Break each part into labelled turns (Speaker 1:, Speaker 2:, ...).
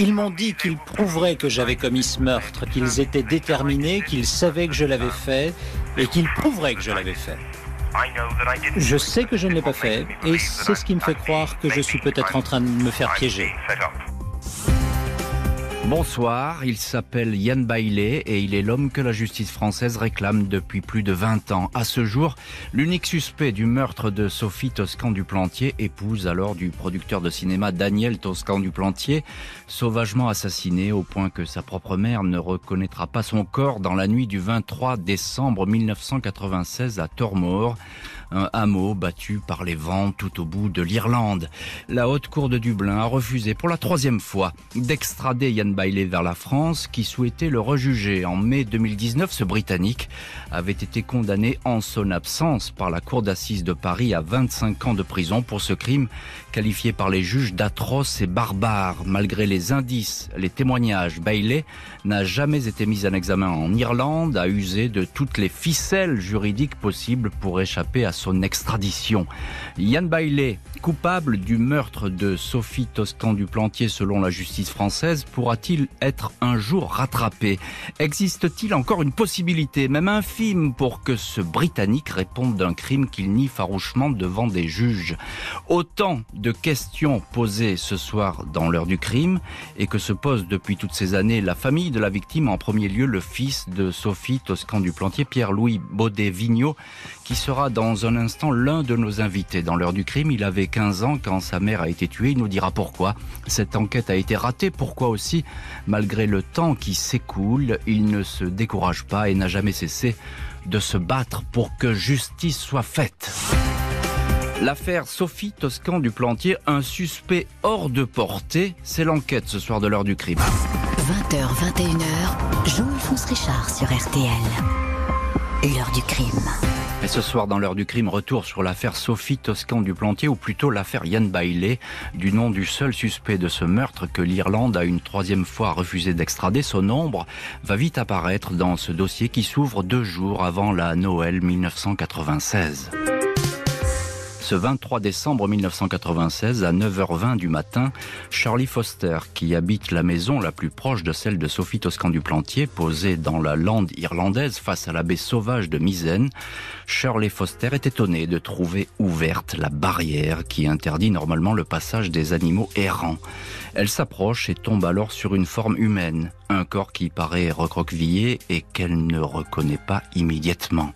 Speaker 1: Ils m'ont dit qu'ils prouveraient que j'avais commis ce meurtre, qu'ils étaient déterminés, qu'ils savaient que je l'avais fait et qu'ils prouveraient que je l'avais fait. Je sais que je ne l'ai pas fait et c'est ce qui me fait croire que je suis peut-être en train de me faire piéger.
Speaker 2: Bonsoir, il s'appelle Yann Baillet et il est l'homme que la justice française réclame depuis plus de 20 ans. À ce jour, l'unique suspect du meurtre de Sophie Toscan duplantier épouse alors du producteur de cinéma Daniel Toscan du sauvagement assassiné au point que sa propre mère ne reconnaîtra pas son corps dans la nuit du 23 décembre 1996 à Tormore un hameau battu par les vents tout au bout de l'Irlande. La haute cour de Dublin a refusé pour la troisième fois d'extrader Yann Bailey vers la France qui souhaitait le rejuger. En mai 2019, ce Britannique avait été condamné en son absence par la cour d'assises de Paris à 25 ans de prison pour ce crime qualifié par les juges d'atroce et barbare. Malgré les indices, les témoignages, Bailey n'a jamais été mise en examen en Irlande, a usé de toutes les ficelles juridiques possibles pour échapper à son extradition. Yann Bailey, coupable du meurtre de Sophie Toscan du Plantier selon la justice française, pourra-t-il être un jour rattrapé Existe-t-il encore une possibilité, même infime, pour que ce Britannique réponde d'un crime qu'il nie farouchement devant des juges Autant de questions posées ce soir dans l'heure du crime et que se pose depuis toutes ces années la famille de la victime, en premier lieu le fils de Sophie Toscan du Plantier, Pierre-Louis baudet vignot qui sera dans un instant l'un de nos invités. Dans l'heure du crime, il avait 15 ans quand sa mère a été tuée. Il nous dira pourquoi cette enquête a été ratée, pourquoi aussi, malgré le temps qui s'écoule, il ne se décourage pas et n'a jamais cessé de se battre pour que justice soit faite. L'affaire Sophie Toscan du Plantier, un suspect hors de portée, c'est l'enquête ce soir de l'heure du crime. 20h-21h, Jean-Alphonse Richard sur RTL. L'heure du crime. Et ce soir, dans l'heure du crime, retour sur l'affaire Sophie Toscan du Plantier, ou plutôt l'affaire Yann Bailey, du nom du seul suspect de ce meurtre que l'Irlande a une troisième fois refusé d'extrader. Son ombre va vite apparaître dans ce dossier qui s'ouvre deux jours avant la Noël 1996. Ce 23 décembre 1996, à 9h20 du matin, Charlie Foster, qui habite la maison la plus proche de celle de Sophie Toscan du Plantier, posée dans la lande irlandaise face à la baie sauvage de Misaine, Shirley Foster est étonnée de trouver ouverte la barrière qui interdit normalement le passage des animaux errants. Elle s'approche et tombe alors sur une forme humaine un corps qui paraît recroquevillé et qu'elle ne reconnaît pas immédiatement.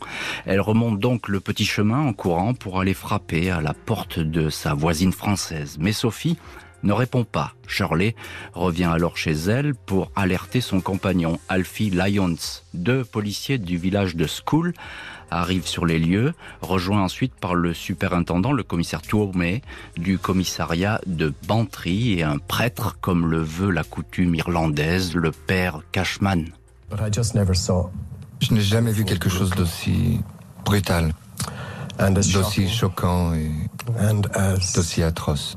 Speaker 2: Elle remonte donc le petit chemin en courant pour aller frapper à la porte de sa voisine française. Mais Sophie ne répond pas. Shirley revient alors chez elle pour alerter son compagnon, Alfie Lyons. Deux policiers du village de School arrive sur les lieux, rejoint ensuite par le superintendant, le commissaire Tourmé, du commissariat de Bantry et un prêtre, comme le veut la coutume irlandaise, le père
Speaker 3: Cashman. Je n'ai jamais vu quelque chose d'aussi brutal, d'aussi choquant et d'aussi atroce.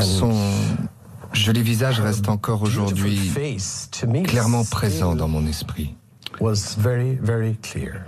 Speaker 3: Son joli visage reste encore aujourd'hui clairement présent dans mon esprit. was very, very clear.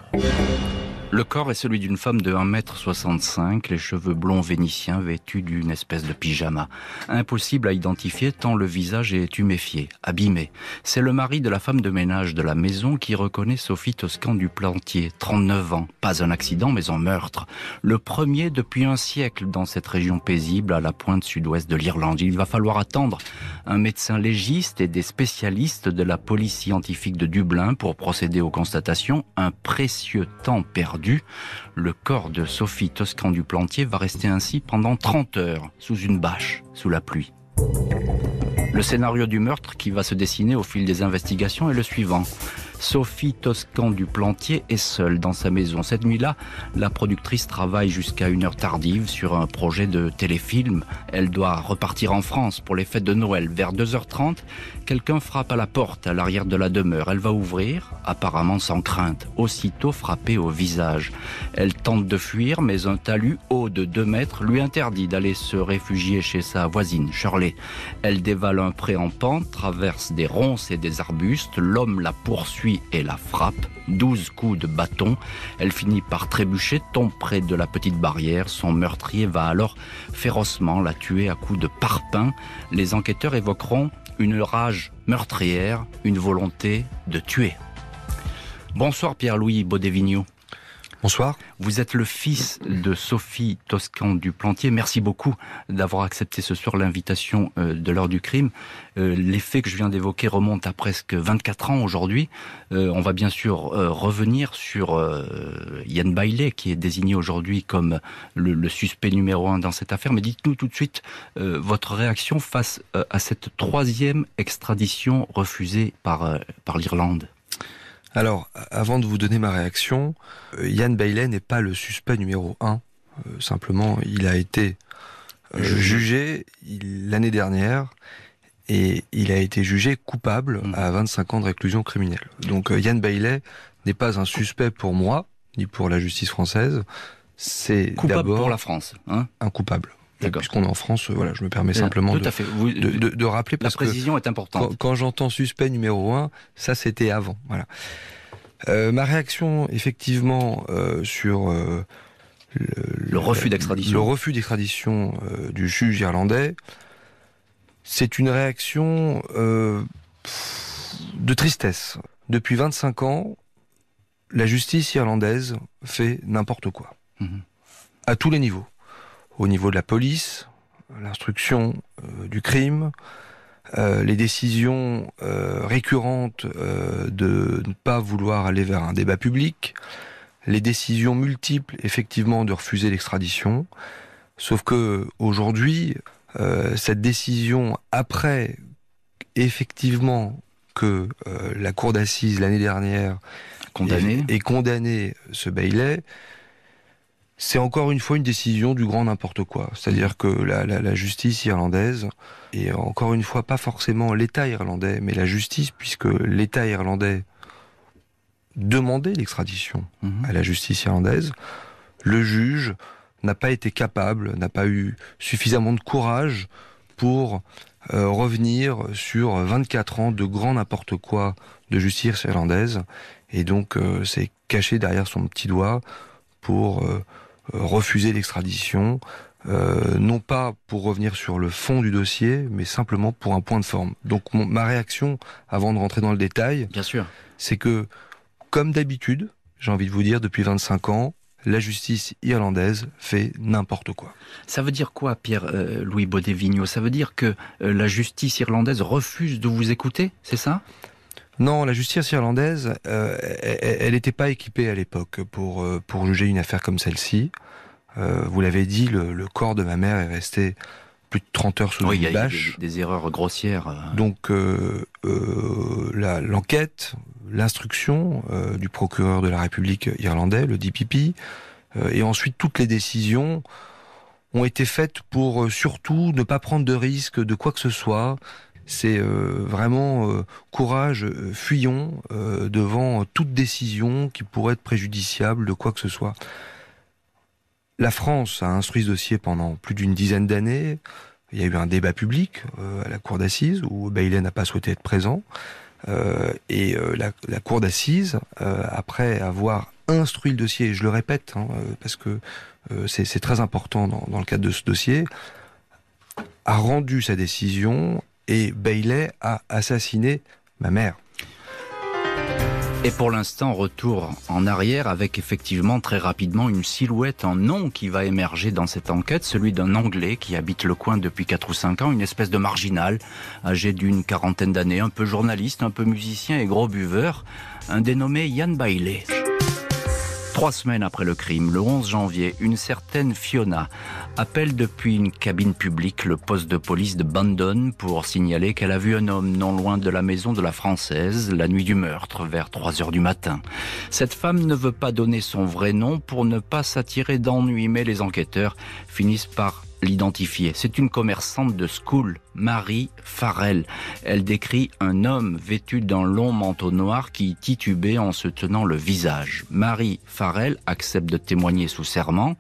Speaker 2: Le corps est celui d'une femme de 1m65, les cheveux blonds vénitiens vêtus d'une espèce de pyjama. Impossible à identifier tant le visage est huméfié, abîmé. C'est le mari de la femme de ménage de la maison qui reconnaît Sophie Toscan du Plantier, 39 ans. Pas un accident mais un meurtre. Le premier depuis un siècle dans cette région paisible à la pointe sud-ouest de l'Irlande. Il va falloir attendre un médecin légiste et des spécialistes de la police scientifique de Dublin pour procéder aux constatations. Un précieux temps perdu le corps de Sophie Toscan du Plantier va rester ainsi pendant 30 heures, sous une bâche, sous la pluie. Le scénario du meurtre qui va se dessiner au fil des investigations est le suivant. Sophie Toscan du Plantier est seule dans sa maison. Cette nuit-là, la productrice travaille jusqu'à une heure tardive sur un projet de téléfilm. Elle doit repartir en France pour les fêtes de Noël. Vers 2h30, quelqu'un frappe à la porte à l'arrière de la demeure. Elle va ouvrir, apparemment sans crainte, aussitôt frappée au visage. Elle tente de fuir, mais un talus haut de 2 mètres lui interdit d'aller se réfugier chez sa voisine, Shirley. Elle dévale un pré en pente, traverse des ronces et des arbustes. L'homme la poursuit et la frappe, 12 coups de bâton. Elle finit par trébucher, tombe près de la petite barrière. Son meurtrier va alors férocement la tuer à coups de parpaing. Les enquêteurs évoqueront une rage meurtrière, une volonté de tuer. Bonsoir Pierre-Louis Baudevigno. Bonsoir. Vous êtes le fils de Sophie Toscan du Plantier. Merci beaucoup d'avoir accepté ce soir l'invitation euh, de l'heure du crime. Euh, les faits que je viens d'évoquer remontent à presque 24 ans aujourd'hui. Euh, on va bien sûr revenir sur Yann Bailey, qui est désigné aujourd'hui comme le suspect numéro un dans cette affaire. Mais dites-nous tout de suite votre réaction face à cette troisième extradition
Speaker 3: refusée par, par l'Irlande. Alors, avant de vous donner ma réaction, Yann euh, Baillet n'est pas le suspect numéro un. Euh, simplement, il a été euh, jugé l'année dernière et il a été jugé coupable mm. à 25 ans de réclusion criminelle. Donc Yann Baillet n'est pas un suspect pour moi ni pour la justice française. C'est coupable pour la France, hein. un coupable puisqu'on est en France, euh, voilà, je me permets euh, simplement de, de, de, rappeler. Parce la précision est importante. Quand, j'entends suspect numéro 1, ça c'était avant. Voilà. Euh, ma réaction, effectivement, sur le, refus d'extradition, le refus d'extradition du juge irlandais, c'est une réaction de tristesse. Depuis 25 ans, la justice irlandaise fait n'importe quoi, mhm. à tous les niveaux au niveau de la police, l'instruction euh, du crime, euh, les décisions euh, récurrentes de ne pas vouloir aller vers un débat public, les décisions multiples effectivement de refuser l'extradition. Sauf que aujourd'hui, cette décision après effectivement que la cour d'assises l'année dernière condamné. condamné ce Bailey, c'est encore une fois une décision du grand n'importe quoi. C'est-à-dire que la, justice irlandaise, et encore une fois pas forcément l'État irlandais, mais la justice, puisque l'État irlandais demandait l'extradition mhm. à la justice irlandaise, le juge n'a pas été capable, n'a pas eu suffisamment de courage pour euh, revenir sur 24 ans de grand n'importe quoi de justice irlandaise. Et donc, euh, c'est caché derrière son petit doigt pour euh, euh, refuser l'extradition, euh, non pas pour revenir sur le fond du dossier, mais simplement pour un point de forme. Donc ma réaction, avant de rentrer dans le détail, bien sûr, c'est que, comme d'habitude, j'ai envie de vous dire, depuis 25 ans, la justice irlandaise fait n'importe quoi. Ça veut dire quoi, Pierre-Louis euh, Ça veut dire que euh, la justice irlandaise refuse de vous écouter, c'est ça non, la justice irlandaise, euh, elle n'était pas équipée à l'époque pour, euh, pour juger une affaire comme celle-ci. Euh, vous l'avez dit, le, corps de ma mère est resté plus de 30 heures sous oui, une bâche.
Speaker 2: Des, erreurs grossières.
Speaker 3: Donc l'enquête, l'instruction du procureur de la République irlandais, le DPP, et ensuite toutes les décisions ont été faites pour surtout ne pas prendre de risque de quoi que ce soit, c'est euh, vraiment euh, courage, euh, fuyons devant toute décision qui pourrait être préjudiciable de quoi que ce soit. La France a instruit ce dossier pendant plus d'une dizaine d'années. Il y a eu un débat public à la cour d'assises où Bailey n'a pas souhaité être présent. et la, cour d'assises, après avoir instruit le dossier, je le répète, hein, parce que c'est très important dans, le cadre de ce dossier, a rendu sa décision et Bailey a assassiné ma mère. Et pour l'instant, retour en arrière
Speaker 2: avec effectivement très rapidement une silhouette en nom qui va émerger dans cette enquête, celui d'un Anglais qui habite le coin depuis 4 ou 5 ans, une espèce de marginal, âgé d'une quarantaine d'années, un peu journaliste, un peu musicien et gros buveur, un dénommé Yann Bailey. Trois semaines après le crime, le 11 janvier, une certaine Fiona appelle depuis une cabine publique le poste de police de Bandon pour signaler qu'elle a vu un homme non loin de la maison de la Française la nuit du meurtre, vers 3 heures du matin. Cette femme ne veut pas donner son vrai nom pour ne pas s'attirer d'ennui mais les enquêteurs finissent par l'identifier. C'est une commerçante de school, Marie Farrell. Elle décrit un homme vêtu d'un long manteau noir qui titubait en se tenant le visage. Marie Farrell accepte de témoigner sous serment.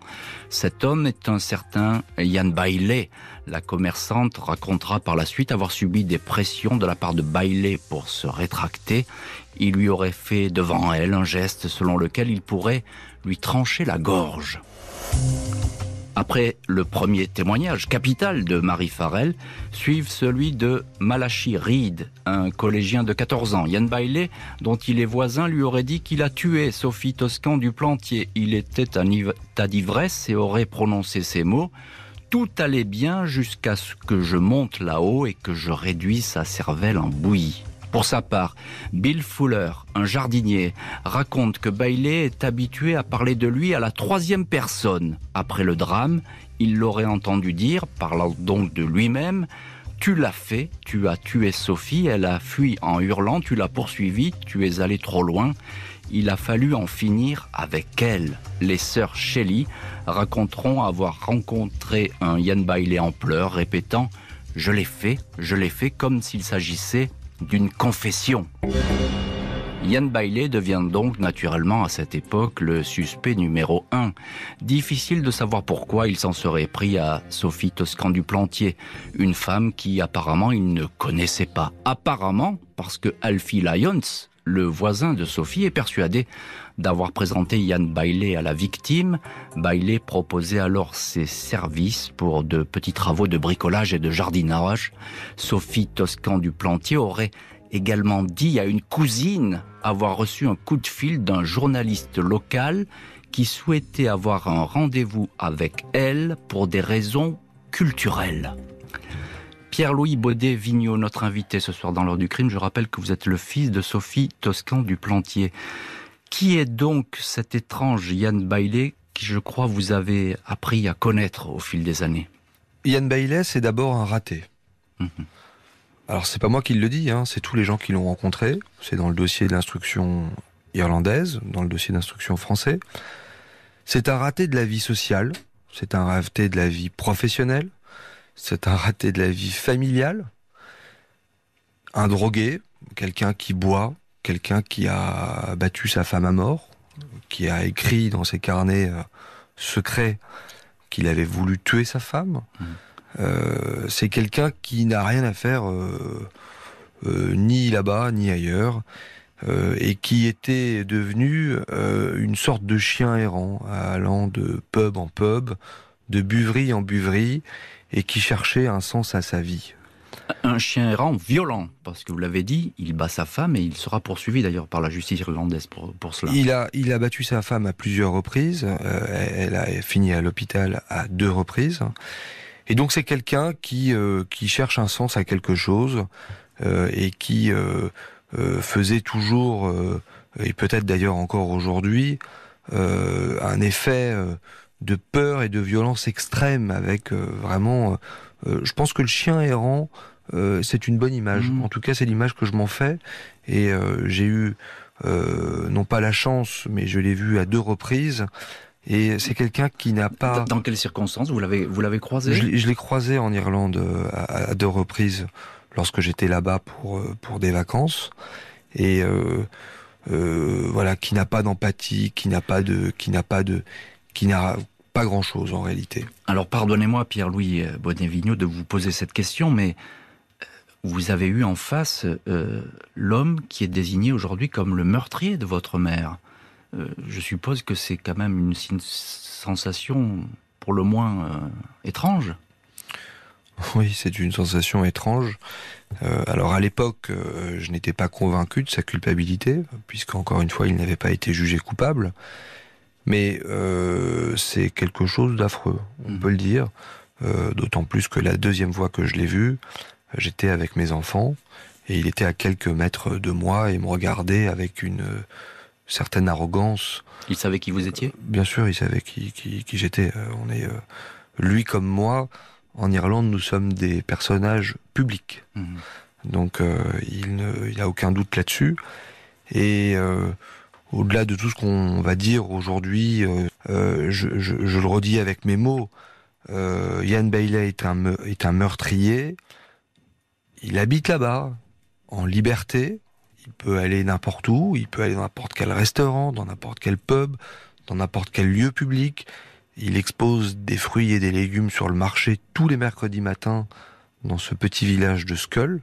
Speaker 2: Cet homme est un certain Yann Bailey. La commerçante racontera par la suite avoir subi des pressions de la part de Bailey pour se rétracter. Il lui aurait fait devant elle un geste selon lequel il pourrait lui trancher la gorge. Après le premier témoignage capital de Marie Farrell, suivent celui de Malachi Reed, un collégien de 14 ans. Yann Bailey, dont il est voisin, lui aurait dit qu'il a tué Sophie Toscan du Plantier. Il était un tas d'ivresse et aurait prononcé ces mots. Tout allait bien jusqu'à ce que je monte là-haut et que je réduise sa cervelle en bouillie. Pour sa part, Bill Fuller, un jardinier, raconte que Bailey est habitué à parler de lui à la troisième personne. Après le drame, il l'aurait entendu dire, parlant donc de lui-même, tu l'as fait, tu as tué Sophie, elle a fui en hurlant, tu l'as poursuivie, tu es allé trop loin. Il a fallu en finir avec elle. Les sœurs Shelley raconteront avoir rencontré un Yann Bailey en pleurs, répétant ⁇ Je l'ai fait, je l'ai fait comme s'il s'agissait d'une confession. Yann Bailey devient donc naturellement à cette époque le suspect numéro un. Difficile de savoir pourquoi il s'en serait pris à Sophie Toscan du Plantier, une femme qui apparemment il ne connaissait pas. Apparemment parce que Alfie Lyons, le voisin de Sophie est persuadé d'avoir présenté Yann Bailey à la victime. Bailey proposait alors ses services pour de petits travaux de bricolage et de jardinage. Sophie Toscan du Plantier aurait également dit à une cousine avoir reçu un coup de fil d'un journaliste local qui souhaitait avoir un rendez-vous avec elle pour des raisons culturelles. Pierre-Louis Baudet-Vigneault, notre invité ce soir dans l'heure du crime. Je rappelle que vous êtes le fils de Sophie Toscan du Plantier. Qui est donc cet
Speaker 3: étrange Yann Bailey qui, je crois, vous avez appris à connaître au fil des années Yann Bailey, c'est d'abord un raté. Mhm. Alors, c'est pas moi qui le dis, hein. c'est tous les gens qui l'ont rencontré. C'est dans le dossier de l'instruction irlandaise, dans le dossier d'instruction français. C'est un raté de la vie sociale, c'est un raté de la vie professionnelle, c'est un raté de la vie familiale, un drogué, quelqu'un qui boit, quelqu'un qui a battu sa femme à mort, qui a écrit dans ses carnets euh, secrets qu'il avait voulu tuer sa femme. Mmh. Euh, c'est quelqu'un qui n'a rien à faire euh, ni là-bas ni ailleurs. et qui était devenu une sorte de chien errant, allant de pub en pub, de buverie en buverie, et qui cherchait un sens à sa vie. Un chien errant violent, parce que vous l'avez dit,
Speaker 2: il bat sa femme et il sera poursuivi d'ailleurs par la justice irlandaise pour, cela. Il a,
Speaker 3: il a battu sa femme à plusieurs reprises, euh, elle a fini à l'hôpital à deux reprises. Et donc c'est quelqu'un qui, euh, qui cherche un sens à quelque chose euh, et qui faisait toujours, et peut-être d'ailleurs encore aujourd'hui, un effet de peur et de violence extrême, avec euh, vraiment... Euh, euh, je pense que le chien errant, c'est une bonne image. Mhm. En tout cas, c'est l'image que je m'en fais. Et j'ai eu, non pas la chance, mais je l'ai vu à deux reprises. Et c'est quelqu'un qui n'a pas. Dans quelles circonstances vous l'avez vous l'avez croisé Je, l'ai croisé en Irlande à, deux reprises lorsque j'étais là-bas pour pour des vacances et voilà qui n'a pas d'empathie, qui n'a pas de qui n'a pas de qui n'a pas grand-chose en réalité. Alors pardonnez-moi Pierre-Louis
Speaker 2: euh, Bonnevigneau, de vous poser cette question, mais euh, vous avez eu en face euh, l'homme qui est désigné aujourd'hui comme le meurtrier de votre mère. je suppose que c'est quand même une sensation pour le moins étrange.
Speaker 3: Oui, c'est une sensation étrange. alors à l'époque, je n'étais pas convaincu de sa culpabilité, puisqu'encore une fois, il n'avait pas été jugé coupable. Mais euh, c'est quelque chose d'affreux, on mmh. peut le dire. Euh, d'autant plus que la deuxième fois que je l'ai vu, j'étais avec mes enfants et il était à quelques mètres de moi et me regardait avec une euh, certaine arrogance. Il savait qui vous étiez Bien sûr, il savait qui, qui, j'étais. on est lui comme moi. En Irlande, nous sommes des personnages publics. Mmh. Donc, il n'a il aucun doute là-dessus. Et au-delà de tout ce qu'on va dire aujourd'hui, euh, euh, je, le redis avec mes mots, euh, Ian Yann Bailey est un, meurtrier. Il habite là-bas, en liberté. Il peut aller n'importe où, il peut aller dans n'importe quel restaurant, dans n'importe quel pub, dans n'importe quel lieu public. Il expose des fruits et des légumes sur le marché tous les mercredis matins dans ce petit village de Skull,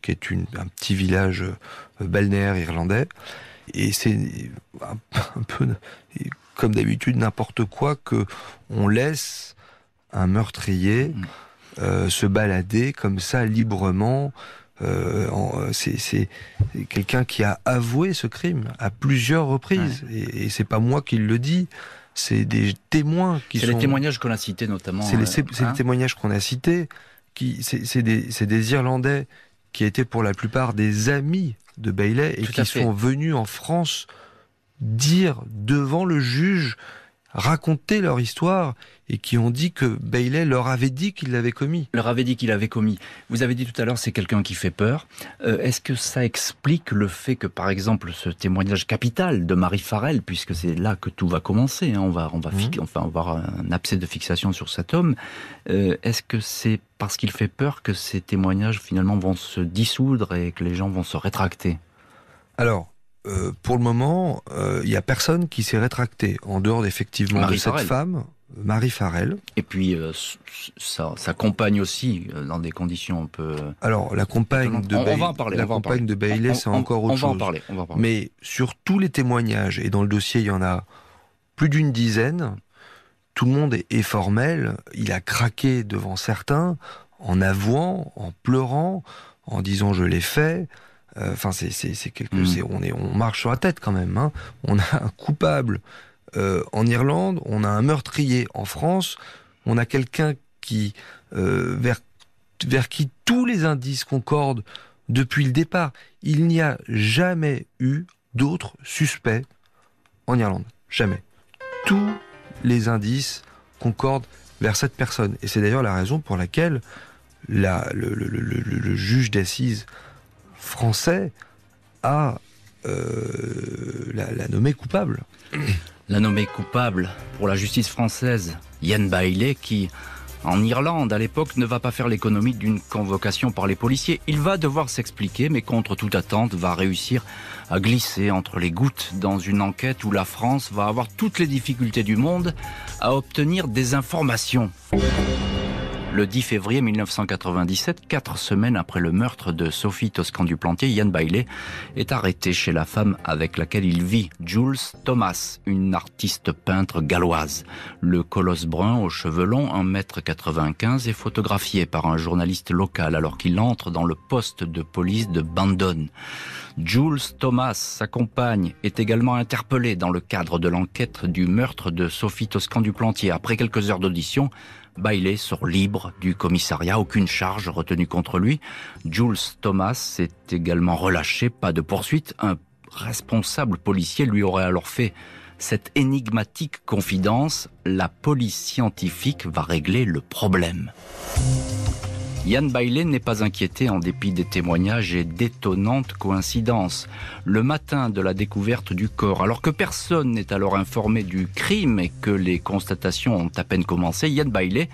Speaker 3: qui est un petit village balnéaire irlandais. Et c'est un peu comme d'habitude n'importe quoi que on laisse un meurtrier mm. euh, se balader comme ça librement. Euh, c'est quelqu'un qui a avoué ce crime à plusieurs reprises, et, et c'est pas moi qui le dis c'est des témoins qui sont. C'est les témoignages
Speaker 2: qu'on a cités notamment. C'est les,
Speaker 3: euh, hein. témoignages qu'on a cités. Qui, c'est des, des, Irlandais qui étaient pour la plupart des amis de Bailey et qui sont venus en France dire devant le juge raconté leur histoire et qui ont dit que Bailey leur avait dit qu'il l'avait commis. Leur avait dit qu'il l'avait commis. Vous avez dit tout à l'heure, c'est quelqu'un qui fait peur. Euh, est-ce que ça
Speaker 2: explique le fait que, par exemple, ce témoignage capital de Marie Farrell, puisque c'est là que tout va commencer, hein, on va, on va, mhm. enfin, on avoir un abcès de fixation sur cet homme. Euh, est-ce que c'est parce qu'il fait peur que ces témoignages finalement vont se dissoudre et que les gens vont se
Speaker 3: rétracter Alors, euh, pour le moment, il euh, n'y a personne qui s'est rétracté, en dehors effectivement de cette femme, Marie Farrell. Et puis euh, sa,
Speaker 2: compagne aussi, dans des conditions un peu.
Speaker 3: Alors la compagne de on, en la compagne de c'est encore autre on Va en parler, on va en parler. Mais sur tous les témoignages, et dans le dossier il y en a plus d'une dizaine, tout le monde est, est formel. Il a craqué devant certains en avouant, en pleurant, en disant je l'ai fait. Euh, enfin, c'est quelque, mm. on marche sur la tête quand même. Hein. On a un coupable euh, en Irlande, on a un meurtrier en France, on a quelqu'un qui euh, vers qui tous les indices concordent depuis le départ. Il n'y a jamais eu d'autres suspects en Irlande, jamais. Tous les indices concordent vers cette personne. Et c'est d'ailleurs la raison pour laquelle le, juge d'assises français a euh, la, la nommée coupable.
Speaker 2: La nommée coupable pour la justice française, Yann Bailey, qui, en Irlande à l'époque, ne va pas faire l'économie d'une convocation par les policiers. Il va devoir s'expliquer, mais contre toute attente, va réussir à glisser entre les gouttes dans une enquête où la France va avoir toutes les difficultés du monde à obtenir des informations le 10 février 1997, quatre semaines après le meurtre de Sophie Toscan du Plantier, Yann Bailey est arrêté chez la femme avec laquelle il vit, Jules Thomas, une artiste peintre galloise. Le colosse brun aux cheveux longs, 1m95, est photographié par un journaliste local alors qu'il entre dans le poste de police de Bandon. Jules Thomas, sa compagne, est également interpellée dans le cadre de l'enquête du meurtre de Sophie Toscan du Plantier. Après quelques heures d'audition, Bailey sort libre du commissariat, aucune charge retenue contre lui. Jules Thomas s'est également relâché, pas de poursuite. Un responsable policier lui aurait alors fait cette énigmatique confidence, la police scientifique va régler le problème. Yann Bailey n'est pas inquiété en dépit des témoignages et d'étonnantes coïncidences. Le matin de la découverte du corps, alors que personne n'est alors informé du crime et que les constatations ont à peine commencé, Yann Bailey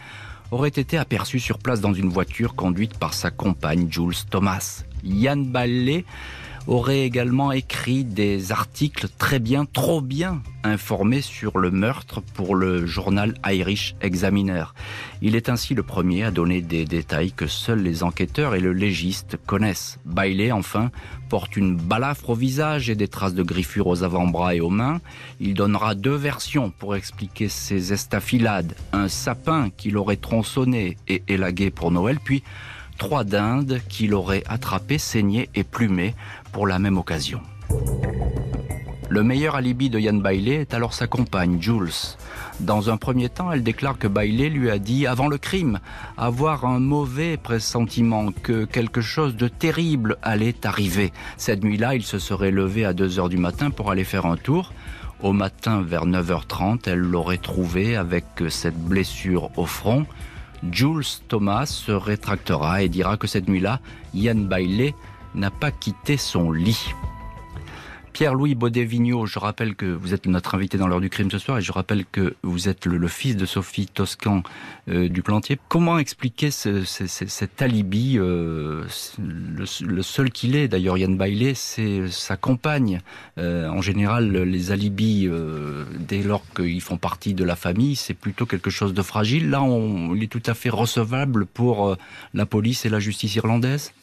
Speaker 2: aurait été aperçu sur place dans une voiture conduite par sa compagne Jules Thomas. Yann Bailey aurait également écrit des articles très bien, trop bien informés sur le meurtre pour le journal Irish Examiner. Il est ainsi le premier à donner des détails que seuls les enquêteurs et le légiste connaissent. Bailey, enfin, porte une balafre au visage et des traces de griffures aux avant-bras et aux mains. Il donnera deux versions pour expliquer ses estafilades. Un sapin qu'il aurait tronçonné et élagué pour Noël, puis trois dindes qu'il aurait attrapées, saignées et plumées pour la même occasion. Le meilleur alibi de Yann Bailey est alors sa compagne, Jules. Dans un premier temps, elle déclare que Bailey lui a dit, avant le crime, avoir un mauvais pressentiment que quelque chose de terrible allait arriver. Cette nuit-là, il se serait levé à 2 h du matin pour aller faire un tour. Au matin, vers 9h30, elle l'aurait trouvé avec cette blessure au front. Jules Thomas se rétractera et dira que cette nuit-là, Yann Bailey n'a pas quitté son lit. Pierre-Louis baudet je rappelle que vous êtes notre invité dans l'heure du crime ce soir et je rappelle que vous êtes le, fils de Sophie Toscan euh, du Plantier. Comment expliquer cet alibi euh, le, seul qu'il est, d'ailleurs Yann Bailey, c'est sa compagne. Euh, en général, les alibis, dès lors qu'ils font partie de la famille, c'est plutôt quelque chose de fragile. Là, il est tout à fait recevable
Speaker 3: pour la police et la justice irlandaise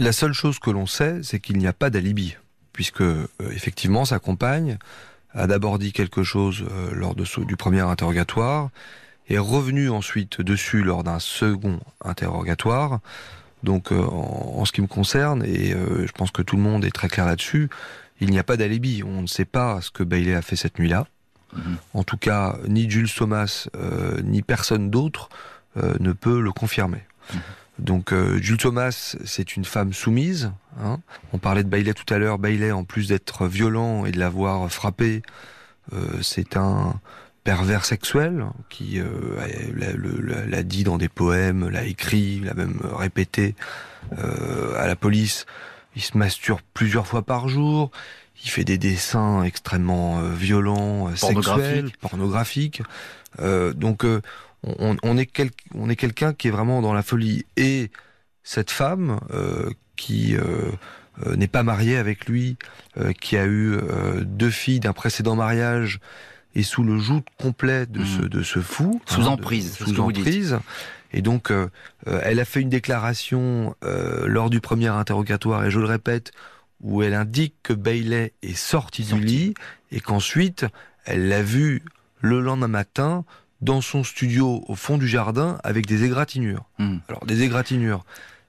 Speaker 3: la seule chose que l'on sait, c'est qu'il n'y a pas d'alibi, puisque euh, effectivement sa compagne a d'abord dit quelque chose euh, lors de, du premier interrogatoire, est revenu ensuite dessus lors d'un second interrogatoire. Donc euh, en, ce qui me concerne, et je pense que tout le monde est très clair là-dessus, il n'y a pas d'alibi. On ne sait pas ce que Bailey a fait cette nuit-là. Mhm. En tout cas, ni Jules Thomas, ni personne d'autre ne peut le confirmer. Mhm. Donc euh, Jules Thomas, c'est une femme soumise. Hein. On parlait de Bailey tout à l'heure. Bailey, en plus d'être violent et de l'avoir frappé, euh, c'est un pervers sexuel qui euh, l'a dit dans des poèmes, l'a écrit, l'a même répété à la police. Il se masturbe plusieurs fois par jour. Il fait des dessins extrêmement violents, sexuels, pornographiques. donc on, est, est quelqu'un qui est vraiment dans la folie. Et cette femme euh, qui euh, euh, n'est pas mariée avec lui, qui a eu deux filles d'un précédent mariage, et sous le joug complet de, ce, hmm. de ce fou. Hein, sous emprise, sous emprise. Et donc, elle a fait une déclaration lors du premier interrogatoire, et je le répète, où elle indique que Bailey est sortie sorti. du lit et qu'ensuite, elle l'a vu le lendemain matin dans son studio au fond du jardin avec des égratignures. Hmm. Alors des égratignures,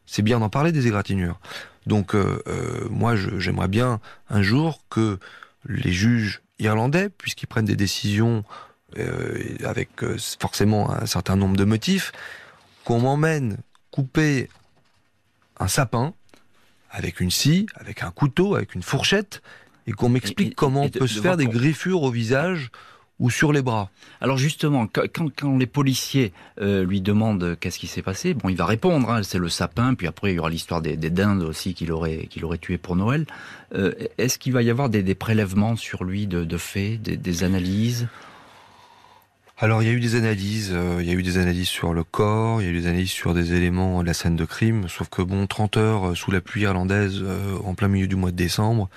Speaker 3: c'est bien d'en parler des égratignures. Donc euh, euh, moi j'aimerais bien un jour que les juges irlandais, puisqu'ils prennent des décisions euh, avec forcément un certain nombre de motifs, qu'on m'emmène couper un sapin avec une scie, avec un couteau, avec une fourchette, et qu'on m'explique comment on peut se faire des griffures au visage ou sur les bras. Alors justement, quand, les policiers euh, lui demandent euh, qu'est-ce
Speaker 2: qui s'est passé, bon, il va répondre, hein, c'est le sapin, puis après il y aura l'histoire des, des, dindes aussi qu'il aurait, qu'il aurait tué pour Noël. Euh, est-ce qu'il va y avoir des, prélèvements sur lui de, faits, des, analyses
Speaker 3: alors il y a eu des analyses, il y a eu des analyses sur le corps, il y a eu des analyses sur des éléments de la scène de crime, sauf que bon, 30 heures sous la pluie irlandaise en plein milieu du mois de décembre,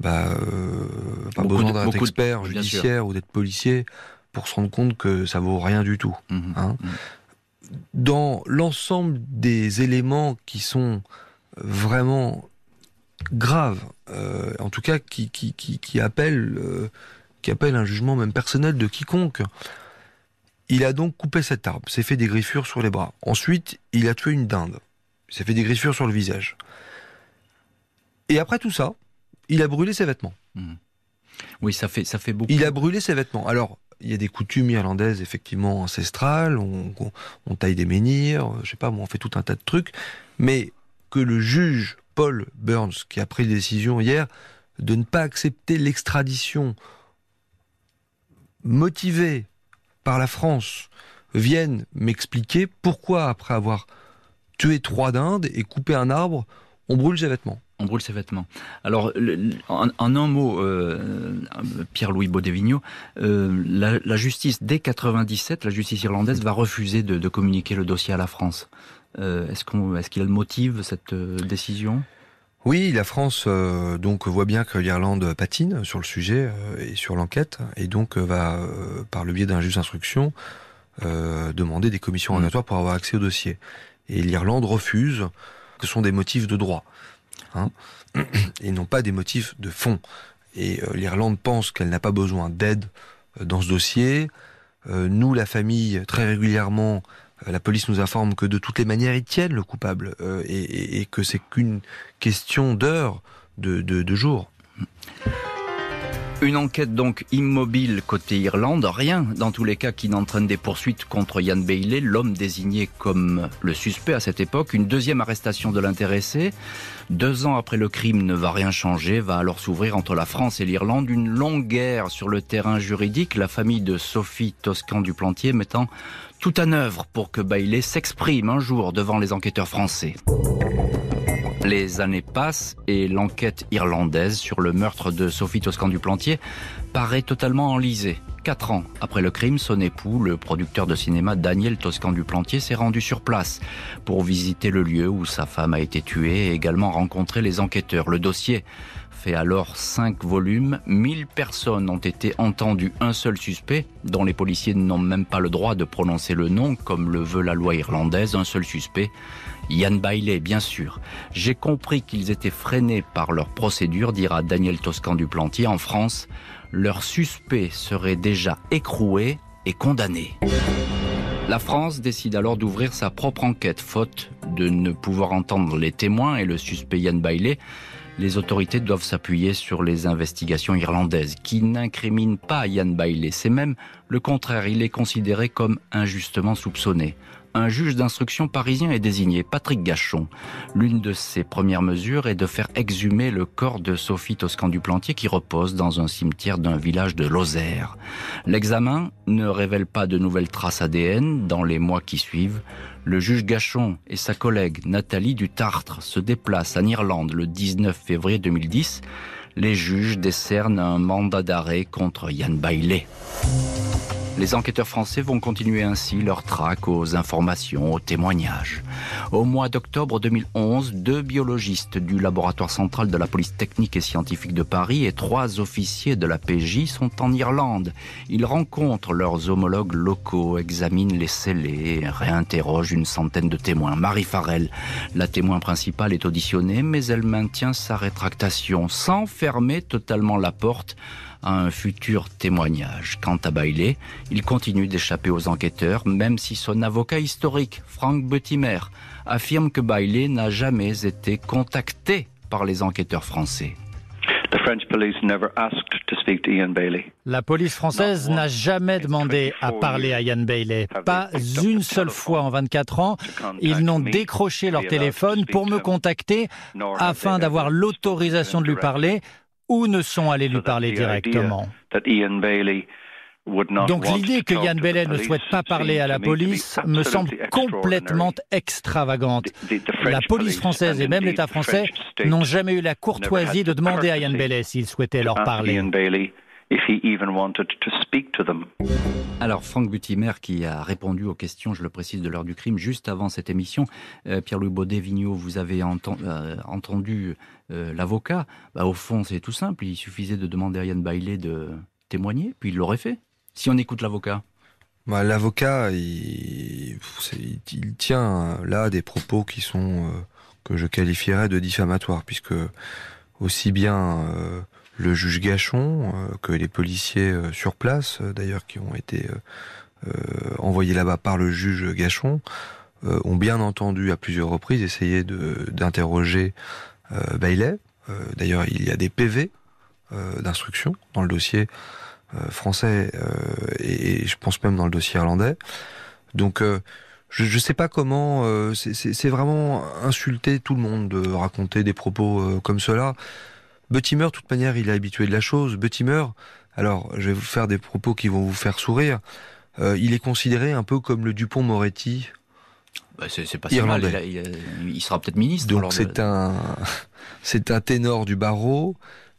Speaker 3: bah, euh, pas besoin d'être expert judiciaire ou d'être policier pour se rendre compte que ça vaut rien du tout. Mhm. Hein. Mhm. Dans l'ensemble des éléments qui sont vraiment graves, euh, en tout cas qui, qui, qui, qui appellent, euh, qui appellent un jugement même personnel de quiconque, il a donc coupé cet arbre, s'est fait des griffures sur les bras. Ensuite, il a tué une dinde, s'est fait des griffures sur le visage. Et après tout ça, il a brûlé ses vêtements. Hmm. Oui, ça fait, ça fait beaucoup. Il a brûlé ses vêtements. Alors, il y a des coutumes irlandaises, effectivement, ancestrales. On, taille des menhirs, euh, je sais pas, on fait tout un tas de trucs. Mais que le juge Paul Burns, qui a pris la décision hier de ne pas accepter l'extradition motivée par la France, vienne m'expliquer pourquoi, après avoir tué trois dindes et coupé un arbre, on brûle ses vêtements. On brûle ses vêtements. Alors, en, un mot, euh, Pierre-Louis Baudévigno,
Speaker 2: euh, la, justice, dès 97, la justice irlandaise va refuser de, communiquer le dossier à la
Speaker 3: France. Euh, est-ce, qu'elle ce motive cette décision oui, la France donc voit bien que l'Irlande patine sur le sujet et sur l'enquête, et donc va, par le biais d'un juge d'instruction, demander des commissions mm. rogatoires pour avoir accès au dossier. Et l'Irlande refuse que sont des motifs de droit, hein, et non pas des motifs de fond. Et euh, l'Irlande pense qu'elle n'a pas besoin d'aide euh, dans ce dossier. Euh, nous, la famille, très régulièrement, la police nous informe que de toutes les manières, ils tiennent le coupable et, que c'est qu'une question d'heures, de, de, de jours. Une enquête donc immobile côté
Speaker 2: Irlande, rien dans tous les cas qui n'entraîne des poursuites contre Yann Bailey, l'homme désigné comme le suspect à cette époque. Une deuxième arrestation de l'intéressé, deux ans après le crime ne va rien changer, va alors s'ouvrir entre la France et l'Irlande une longue guerre sur le terrain juridique, la famille de Sophie Toscan du Plantier mettant tout en œuvre pour que Bailey s'exprime un jour devant les enquêteurs français. Les années passent et l'enquête irlandaise sur le meurtre de Sophie Toscan du Plantier paraît totalement enlisée. Quatre ans après le crime, son époux, le producteur de cinéma Daniel Toscan du Plantier, s'est rendu sur place pour visiter le lieu où sa femme a été tuée et également rencontrer les enquêteurs. Le dossier fait alors cinq volumes. Mille personnes ont été entendues, un seul suspect, dont les policiers n'ont même pas le droit de prononcer le nom, comme le veut la loi irlandaise, un seul suspect Yann Bailey, bien sûr. J'ai compris qu'ils étaient freinés par leur procédure, dira Daniel Toscan du Plantier. En France, Leur suspect serait déjà écroué et condamné. » La France décide alors d'ouvrir sa propre enquête, faute de ne pouvoir entendre les témoins et le suspect Yann Bailey. Les autorités doivent s'appuyer sur les investigations irlandaises, qui n'incriminent pas Yann Bailey. C'est même le contraire, il est considéré comme injustement soupçonné. Un juge d'instruction parisien est désigné, Patrick Gachon. L'une de ses premières mesures est de faire exhumer le corps de Sophie Toscan du Plantier qui repose dans un cimetière d'un village de Lozère. L'examen ne révèle pas de nouvelles traces ADN dans les mois qui suivent. Le juge Gachon et sa collègue Nathalie Dutartre se déplacent en Irlande le 19 février 2010 les juges décernent un mandat d'arrêt contre Yann Bailey. Les enquêteurs français vont continuer ainsi leur traque aux informations, aux témoignages. Au mois d'octobre 2011, deux biologistes du laboratoire central de la police technique et scientifique de Paris et trois officiers de la PJ sont en Irlande. Ils rencontrent leurs homologues locaux, examinent les scellés, réinterrogent une centaine de témoins. Marie Farrell, la témoin principale, est auditionnée, mais elle maintient sa rétractation sans fermer totalement la porte à un futur témoignage. Quant à Bailey, il continue d'échapper aux enquêteurs, même si son avocat historique, Frank Buttimer, affirme que Bailey n'a jamais été contacté par les enquêteurs français. La police française
Speaker 1: n'a jamais demandé à parler à Ian Bailey. Pas une seule fois en 24 ans, ils n'ont décroché leur téléphone pour me contacter afin d'avoir l'autorisation de lui parler ou ne sont allés lui parler directement. Donc l'idée que Yann Bailey ne souhaite pas parler à la police me semble complètement extravagante. La police française et même l'État français n'ont jamais eu la courtoisie
Speaker 2: de
Speaker 4: demander à Yann Bailey s'il souhaitait leur parler speak
Speaker 2: Alors, Franck Butimer, qui a répondu aux questions, je le précise, de l'heure du crime, juste avant cette émission, euh, Pierre-Louis baudet vous avez euh, entendu euh, l'avocat. Bah, au fond, c'est tout simple. Il suffisait de demander à Yann Bailey de témoigner, puis il l'aurait fait, si on écoute l'avocat.
Speaker 3: Bah, l'avocat, il, il, tient là des propos qui sont, que je qualifierais de diffamatoires, puisque aussi bien le juge Gachon, euh, que les policiers euh, sur place, euh, d'ailleurs qui ont été envoyés là-bas par le juge Gachon, ont bien entendu à plusieurs reprises essayé d'interroger Bailey. d'ailleurs, il y a des PV d'instruction dans le dossier français et, je pense même dans le dossier irlandais. Donc je ne sais pas comment. c'est vraiment insulter tout le monde de raconter des propos comme cela. Buttimer, de toute manière, il est habitué de la chose. Buttimer, alors je vais vous faire des propos qui vont vous faire sourire, euh, il est considéré un peu comme le Dupont-Moretti. Bah, c'est pas irlandais.
Speaker 2: il, sera peut-être ministre. Donc c'est
Speaker 3: euh, un, c'est un ténor du barreau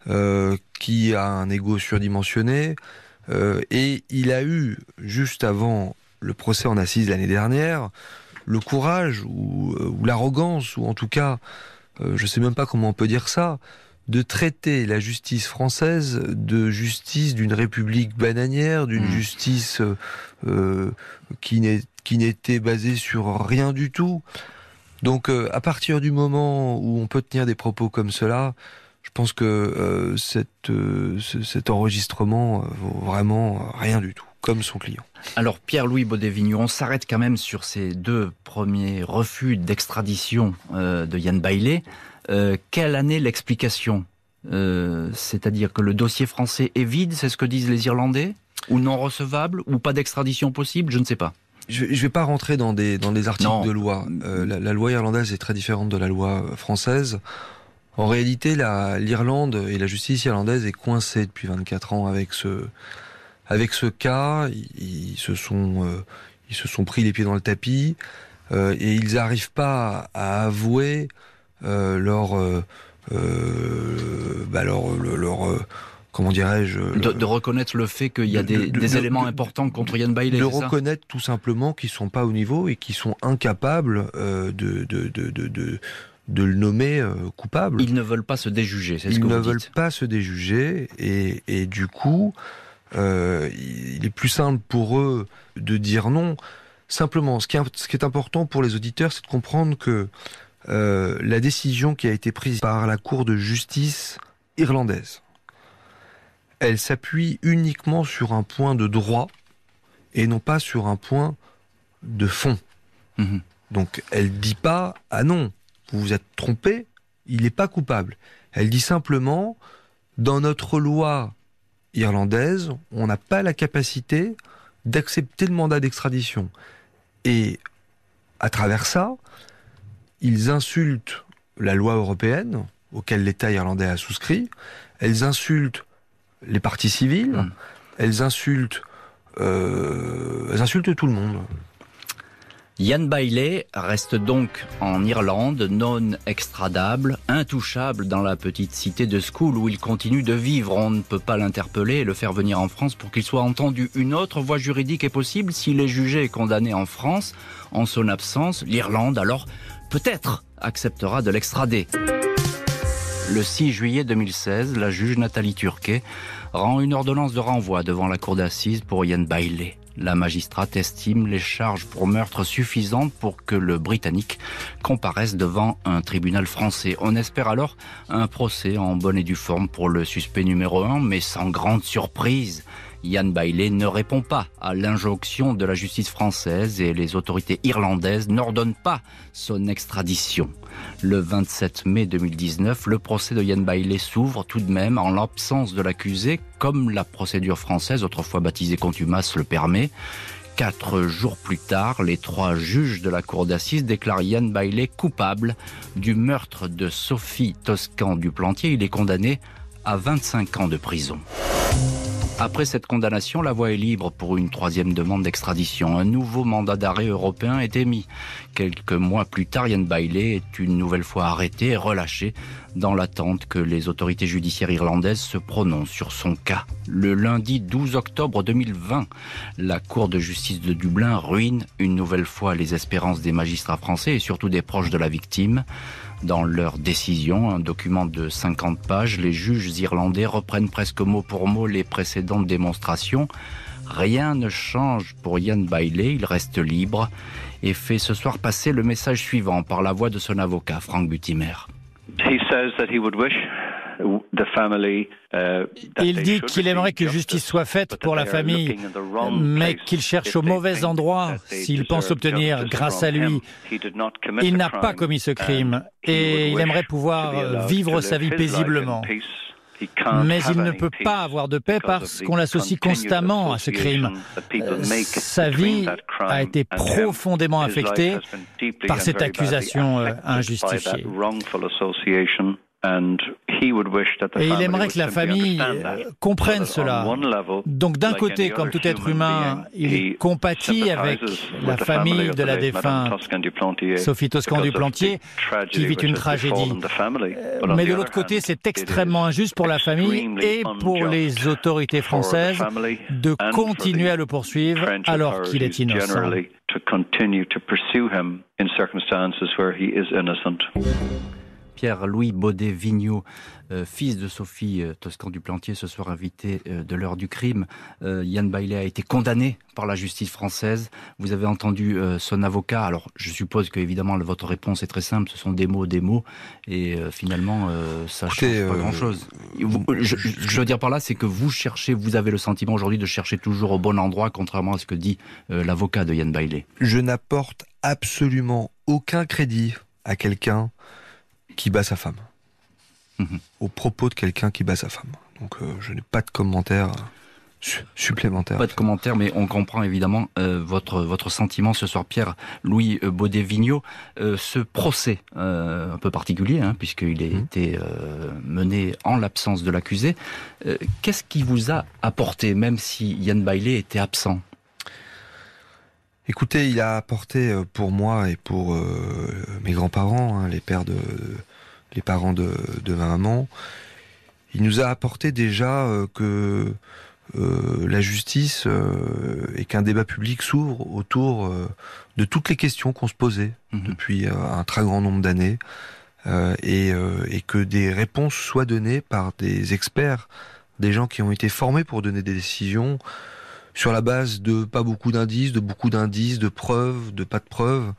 Speaker 3: euh, qui a un égo surdimensionné et il a eu juste avant le procès en assise l'année dernière le courage ou, ou l'arrogance ou en tout cas je sais même pas comment on peut dire ça de traiter la justice française de justice d'une république bananière, d'une mm. justice euh, euh, qui n'était basée sur rien du tout. Donc euh, à partir du moment où on peut tenir des propos comme cela, je pense que cette, cet enregistrement vaut vraiment rien du tout comme son client.
Speaker 2: Alors Pierre-Louis baudet on s'arrête quand même sur ces deux premiers refus d'extradition euh, de Yann Bailey. Euh, quelle année l'explication euh, C'est-à-dire que le dossier français est vide, c'est ce que disent les Irlandais Ou non
Speaker 3: recevable Ou pas d'extradition possible Je ne sais pas. Je ne vais pas rentrer dans des, dans des articles de loi. La, la loi irlandaise est très différente de la loi française. En réalité, l'Irlande et la justice irlandaise est coincée depuis 24 ans avec ce, avec ce cas, ils, se sont, euh, ils se sont pris les pieds dans le tapis euh, et ils n'arrivent pas à avouer euh, leur, bah leur, leur, comment dirais-je de, reconnaître le fait qu'il y a des, éléments
Speaker 2: importants contre Yann Bailey. De reconnaître
Speaker 3: tout simplement qu'ils sont pas au niveau et qu'ils sont incapables de, de, de le nommer coupable. Ils ne veulent pas se déjuger, c'est ce que vous ne veulent pas se déjuger et, et du coup, euh, il est plus simple pour eux de dire non. Simplement, ce qui est, important pour les auditeurs, c'est de comprendre que euh, la décision qui a été prise par la Cour de justice irlandaise, elle s'appuie uniquement sur un point de droit et non pas sur un point de fond. Mm-hmm. Donc elle dit pas ah non, vous vous êtes trompé, il n'est pas coupable. Elle dit simplement dans notre loi irlandaise, on n'a pas la capacité d'accepter le mandat d'extradition. Et à travers ça, ils insultent la loi européenne auquel l'État irlandais a souscrit, elles insultent les partis civils, mmh. elles insultent, euh, elles insultent tout le monde. Yann Bailey reste
Speaker 2: donc en Irlande, non extradable, intouchable dans la petite cité de School où il continue de vivre. On ne peut pas l'interpeller et le faire venir en France pour qu'il soit entendu. Une autre voie juridique est possible s'il est jugé et condamné en France. En son absence, l'Irlande alors peut-être acceptera de l'extrader. Le 6 juillet 2016, la juge Nathalie Turquet rend une ordonnance de renvoi devant la cour d'assises pour Yann Bailey. La magistrate estime les charges pour meurtre suffisantes pour que le Britannique comparaisse devant un tribunal français. On espère alors un procès en bonne et due forme pour le suspect numéro 1, mais sans grande surprise. Yann Bailey ne répond pas à l'injonction de la justice française et les autorités irlandaises n'ordonnent pas son extradition. Le 27 mai 2019, le procès de Yann Bailey s'ouvre tout de même en l'absence de l'accusé, comme la procédure française, autrefois baptisée contumace, le permet. Quatre jours plus tard, les trois juges de la cour d'assises déclarent Yann Bailey coupable du meurtre de Sophie Toscan du Plantier. Il est condamné à 25 ans de prison. Après cette condamnation, la voie est libre pour une troisième demande d'extradition. Un nouveau mandat d'arrêt européen est émis. Quelques mois plus tard, Yann Bailey est une nouvelle fois arrêté et relâché dans l'attente que les autorités judiciaires irlandaises se prononcent sur son cas. Le lundi 12 octobre 2020, la Cour de justice de Dublin ruine une nouvelle fois les espérances des magistrats français et surtout des proches de la victime. Dans leur décision, un document de 50 pages, les juges irlandais reprennent presque mot pour mot les précédentes démonstrations. Rien ne change pour Ian Bailey, il reste libre et fait ce soir passer le message suivant par la voix de son avocat, Frank Butimer.
Speaker 4: Euh, il dit qu'il aimerait que justice soit faite pour la famille, mais qu'il cherche au mauvais endroit s'il pense obtenir grâce à lui. Il n'a pas commis ce crime et il aimerait pouvoir vivre sa vie paisiblement.
Speaker 1: Mais il ne peut pas avoir de paix parce qu'on l'associe constamment à ce crime. Euh, sa vie a été profondément affectée par cette accusation euh, injustifiée.
Speaker 4: Et il aimerait que la famille euh, comprenne cela. Donc d'un côté, comme tout être humain, il
Speaker 1: compatit avec la famille de la défunte Sophie Toscan du Plantier, qui vit une tragédie. Euh, mais de l'autre côté, c'est extrêmement injuste pour la famille et pour les autorités françaises de continuer à le poursuivre alors
Speaker 4: qu'il est innocent.
Speaker 2: Pierre-Louis Baudet-Vigneault, euh, fils de Sophie euh, Toscan du Plantier, ce soir invité euh, de l'heure du crime. Yann Bailey a été condamné par la justice française. Vous avez entendu son avocat. Alors, je suppose que votre réponse est très simple. Ce sont des mots, des mots, et finalement, ça ne change pas grand-chose. Je, je, veux dire par là, c'est que vous cherchez, vous avez le sentiment aujourd'hui de chercher toujours au bon endroit, contrairement à ce que dit l'avocat de Yann Bailey. Je
Speaker 3: n'apporte absolument aucun crédit à quelqu'un qui bat sa femme. Mhm. Au propos de quelqu'un qui bat sa femme. Donc euh, je n'ai pas de commentaire euh, supplémentaire. Pas de commentaire,
Speaker 2: mais on comprend évidemment euh, votre votre sentiment ce soir, Pierre Louis Baudet ce procès un peu particulier, hein, puisqu'il a mhm. été mené en l'absence de l'accusé. Qu'est-ce qui vous a apporté, même si Yann Bailey était
Speaker 3: absent Écoutez, il a apporté pour moi et pour mes grands-parents, hein, les pères de, les parents de, ma maman, il nous a apporté déjà euh, que euh, la justice euh, et qu'un débat public s'ouvre autour de toutes les questions qu'on se posait mhm. depuis un très grand nombre d'années et, et, que des réponses soient données par des experts, des gens qui ont été formés pour donner des décisions sur la base de pas beaucoup d'indices, de beaucoup d'indices, de preuves, de pas de preuves.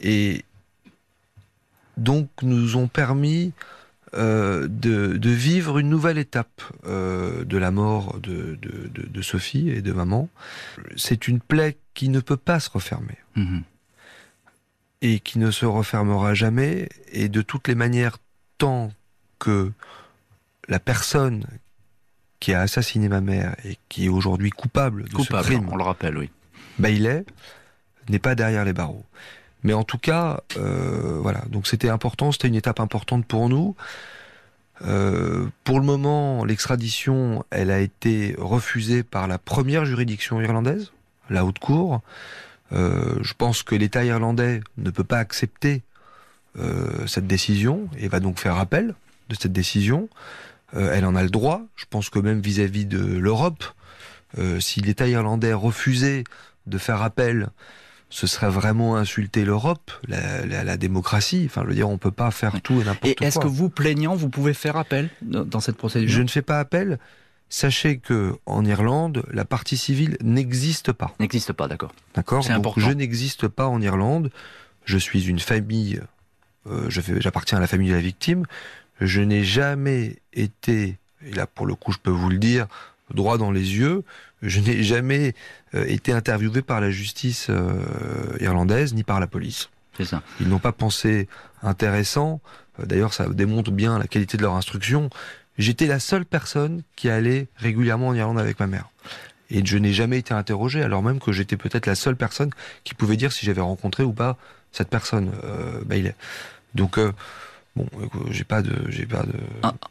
Speaker 3: Et, donc nous ont permis euh, de, vivre une nouvelle étape euh, de la mort de, Sophie et de maman. C'est une plaie qui ne peut pas se refermer. Mhm. Et qui ne se refermera jamais. Et de toutes les manières, tant que la personne qui a assassiné ma mère et qui est aujourd'hui coupable de ce crime, on le rappelle, oui. Bah, est n'est pas derrière les barreaux. Mais en tout cas, euh, voilà. Donc c'était important, c'était une étape importante pour nous. Euh, pour le moment, l'extradition, elle a été refusée par la première juridiction irlandaise, la Haute Cour. Euh, je pense que l'État irlandais ne peut pas accepter cette décision et va donc faire appel de cette décision. elle en a le droit. Je pense que même vis-à-vis -vis de l'Europe, si l'État irlandais refusait de faire appel ce serait vraiment insulter l'Europe, la, démocratie. Enfin, je veux dire, on peut pas faire tout et n'importe quoi. Et est-ce que vous, plaignant, vous pouvez faire appel dans cette procédure Je ne fais pas appel. Sachez que en Irlande, la partie civile n'existe pas. N'existe pas, d'accord. D'accord. C'est important. Je n'existe pas en Irlande. Je suis une famille. Euh, j'appartiens à la famille de la victime. Je n'ai jamais été. Et là, pour le coup, je peux vous le dire, droit dans les yeux. Je n'ai jamais euh, été interviewé par la justice euh, irlandaise ni par la police. C'est ça. Ils n'ont pas pensé intéressant. Euh, d'ailleurs, ça démontre bien la qualité de leur instruction. J'étais la seule personne qui allait régulièrement en Irlande avec ma mère. Et je n'ai jamais été interrogé, alors même que j'étais peut-être la seule personne qui pouvait dire si j'avais rencontré ou pas cette personne, euh, Bailey. Donc, j'ai pas de,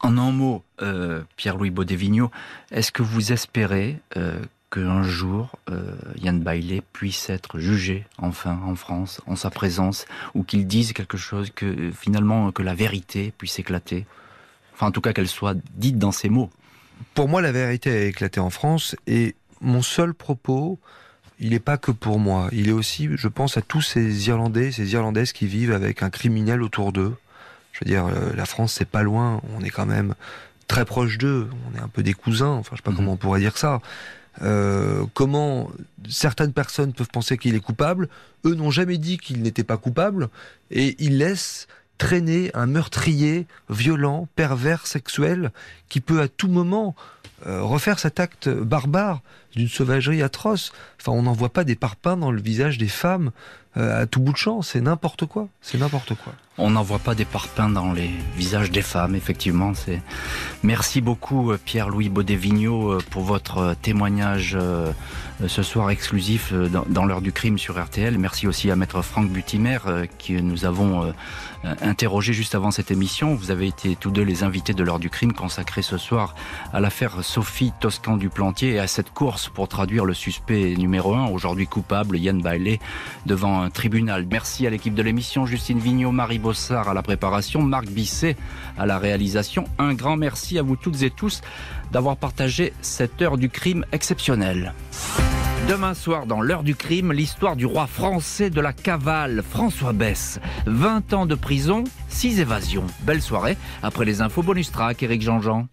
Speaker 3: En, un
Speaker 2: mot, euh, Pierre-Louis Baudévigno, est-ce que vous espérez euh, un jour euh, Yann Bailey puisse être jugé enfin en France, en sa présence, ou qu'il dise quelque chose, que euh, finalement que la vérité puisse éclater, enfin en tout cas qu'elle soit
Speaker 3: dite dans ses mots. Pour moi, la vérité a éclaté en France, et mon seul propos, il n'est pas que pour moi. Il est aussi, je pense, à tous ces Irlandais, ces Irlandaises qui vivent avec un criminel autour d'eux, je veux dire, euh, la France, c'est pas loin. On est quand même très proche d'eux. On est un peu des cousins. Enfin, je sais pas mhm. comment on pourrait dire ça. Euh, comment certaines personnes peuvent penser qu'il est coupable, eux n'ont jamais dit qu'il n'était pas coupable, et ils laissent traîner un meurtrier violent, pervers, sexuel, qui peut à tout moment euh, refaire cet acte barbare d'une sauvagerie atroce. Enfin, on n'en voit pas des parpaings dans le visage des femmes euh, à tout bout de champ. C'est n'importe quoi. C'est n'importe quoi.
Speaker 2: On n'en voit pas des parpaings dans les visages des femmes, effectivement. C'est. Merci beaucoup euh, Pierre-Louis Baudévigneau pour votre euh, témoignage ce soir exclusif dans l'heure du crime sur RTL. Merci aussi à Maître Franck Butimer qui nous avons interrogé juste avant cette émission. Vous avez été tous deux les invités de l'heure du crime consacrée ce soir à l'affaire Sophie Toscan du Plantier et à cette course pour traduire le suspect numéro 1, aujourd'hui coupable, Yann Bailey, devant un tribunal. Merci à l'équipe de l'émission, Justine Vignot, Marie Bossard à la préparation, Marc Bisset à la réalisation. Un grand merci à vous toutes et tous d'avoir partagé cette heure du crime exceptionnelle. Demain soir, dans l'heure du crime, l'histoire du roi français de la cavale, François Besse. 20 ans de prison, 6 évasions. Belle soirée. Après les infos bonus track, Eric Jean-Jean.